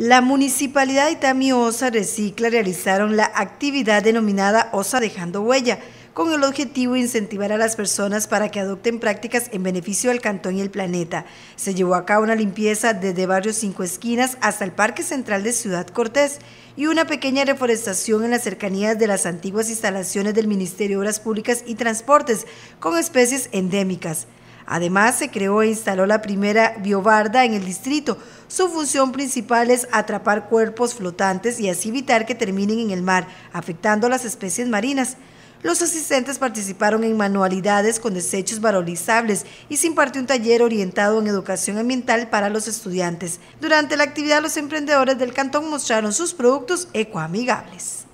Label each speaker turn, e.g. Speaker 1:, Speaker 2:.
Speaker 1: La municipalidad de Osa Recicla realizaron la actividad denominada Osa Dejando Huella, con el objetivo de incentivar a las personas para que adopten prácticas en beneficio del cantón y el planeta. Se llevó a cabo una limpieza desde Barrio Cinco Esquinas hasta el Parque Central de Ciudad Cortés y una pequeña reforestación en las cercanías de las antiguas instalaciones del Ministerio de Obras Públicas y Transportes con especies endémicas. Además, se creó e instaló la primera biobarda en el distrito. Su función principal es atrapar cuerpos flotantes y así evitar que terminen en el mar, afectando a las especies marinas. Los asistentes participaron en manualidades con desechos valorizables y se impartió un taller orientado en educación ambiental para los estudiantes. Durante la actividad, los emprendedores del cantón mostraron sus productos ecoamigables.